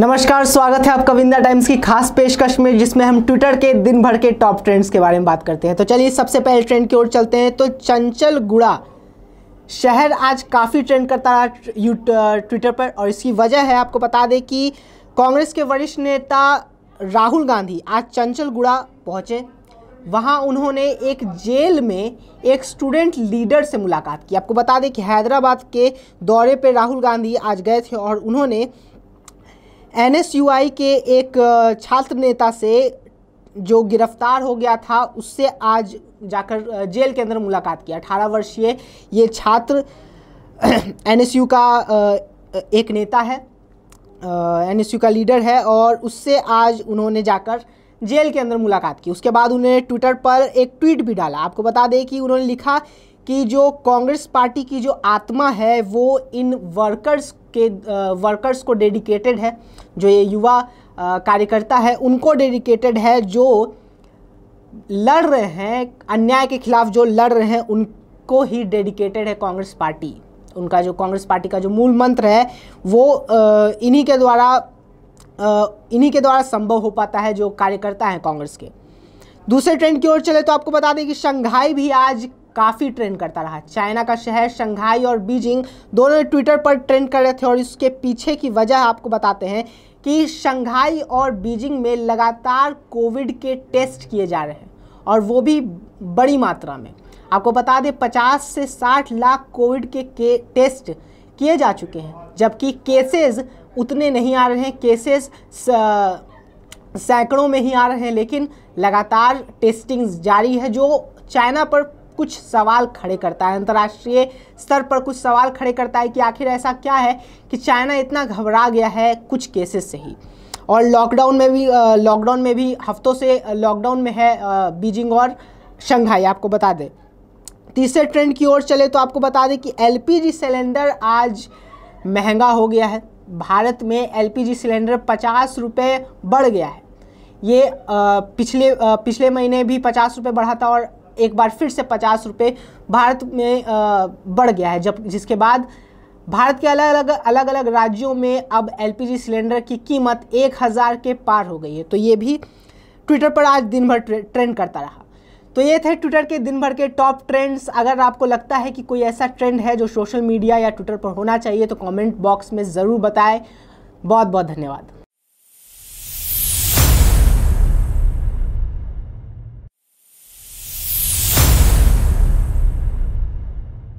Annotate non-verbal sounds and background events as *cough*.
नमस्कार स्वागत है आपका विंदा टाइम्स की खास पेशकश में जिसमें हम ट्विटर के दिन भर के टॉप ट्रेंड्स के बारे में बात करते हैं तो चलिए सबसे पहले ट्रेंड की ओर चलते हैं तो चंचल गुड़ा शहर आज काफ़ी ट्रेंड करता रहा ट्विटर पर और इसकी वजह है आपको बता दें कि कांग्रेस के वरिष्ठ नेता राहुल गांधी आज चंचल गुड़ा पहुँचे वहाँ उन्होंने एक जेल में एक स्टूडेंट लीडर से मुलाकात की आपको बता दें कि हैदराबाद के दौरे पर राहुल गांधी आज गए थे और उन्होंने एन के एक छात्र नेता से जो गिरफ्तार हो गया था उससे आज जाकर जेल के अंदर मुलाकात की अठारह वर्षीय ये छात्र *clears throat* एन का एक नेता है एन का लीडर है और उससे आज उन्होंने जाकर जेल के अंदर मुलाकात की उसके बाद उन्होंने ट्विटर पर एक ट्वीट भी डाला आपको बता दें कि उन्होंने लिखा कि जो कांग्रेस पार्टी की जो आत्मा है वो इन वर्कर्स के वर्कर्स को डेडिकेटेड है जो ये युवा कार्यकर्ता है उनको डेडिकेटेड है जो लड़ रहे हैं अन्याय के खिलाफ जो लड़ रहे हैं उनको ही डेडिकेटेड है कांग्रेस पार्टी उनका जो कांग्रेस पार्टी का जो मूल मंत्र है वो इन्हीं के द्वारा इन्हीं के द्वारा संभव हो पाता है जो कार्यकर्ता हैं कांग्रेस के दूसरे ट्रेंड की ओर चले तो आपको बता दें कि शंघाई भी आज काफ़ी ट्रेंड करता रहा चाइना का शहर शंघाई और बीजिंग दोनों ट्विटर पर ट्रेंड कर रहे थे और इसके पीछे की वजह आपको बताते हैं कि शंघाई और बीजिंग में लगातार कोविड के टेस्ट किए जा रहे हैं और वो भी बड़ी मात्रा में आपको बता दें 50 से 60 लाख कोविड के, के टेस्ट किए जा चुके हैं जबकि केसेस उतने नहीं आ रहे हैं केसेस सैकड़ों में ही आ रहे हैं लेकिन लगातार टेस्टिंग्स जारी है जो चाइना पर कुछ सवाल खड़े करता है अंतर्राष्ट्रीय स्तर पर कुछ सवाल खड़े करता है कि आखिर ऐसा क्या है कि चाइना इतना घबरा गया है कुछ केसेस से ही और लॉकडाउन में भी लॉकडाउन में भी हफ्तों से लॉकडाउन में है बीजिंग और शंघाई आपको बता दें तीसरे ट्रेंड की ओर चले तो आपको बता दें कि एल सिलेंडर आज महंगा हो गया है भारत में एल सिलेंडर पचास रुपये बढ़ गया है ये पिछले पिछले महीने भी पचास रुपये बढ़ा था और एक बार फिर से पचास रुपये भारत में बढ़ गया है जब जिसके बाद भारत के अलग अलग अलग अलग राज्यों में अब एलपीजी सिलेंडर की कीमत एक हज़ार के पार हो गई है तो ये भी ट्विटर पर आज दिन भर ट्रेंड करता रहा तो ये थे ट्विटर के दिन भर के टॉप ट्रेंड्स अगर आपको लगता है कि कोई ऐसा ट्रेंड है जो सोशल मीडिया या ट्विटर पर होना चाहिए तो कमेंट बॉक्स में ज़रूर बताएं बहुत बहुत धन्यवाद